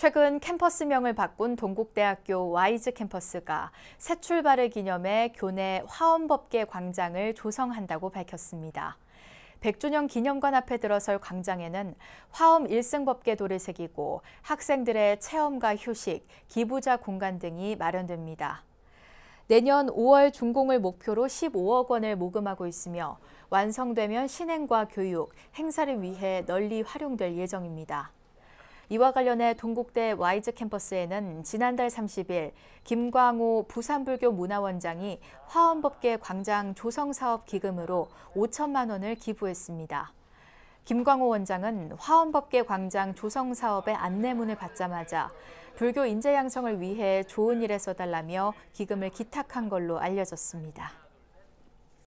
최근 캠퍼스명을 바꾼 동국대학교 와이즈 캠퍼스가 새 출발을 기념해 교내 화엄법계 광장을 조성한다고 밝혔습니다. 100주년 기념관 앞에 들어설 광장에는 화엄 1승법계 도를 새기고 학생들의 체험과 휴식, 기부자 공간 등이 마련됩니다. 내년 5월 준공을 목표로 15억 원을 모금하고 있으며 완성되면 신행과 교육, 행사를 위해 널리 활용될 예정입니다. 이와 관련해 동국대 와이즈 캠퍼스에는 지난달 30일 김광호 부산불교 문화원장이 화원법계 광장 조성사업 기금으로 5천만 원을 기부했습니다. 김광호 원장은 화원법계 광장 조성 사업의 안내문을 받자마자 불교 인재 양성을 위해 좋은 일에 써달라며 기금을 기탁한 걸로 알려졌습니다.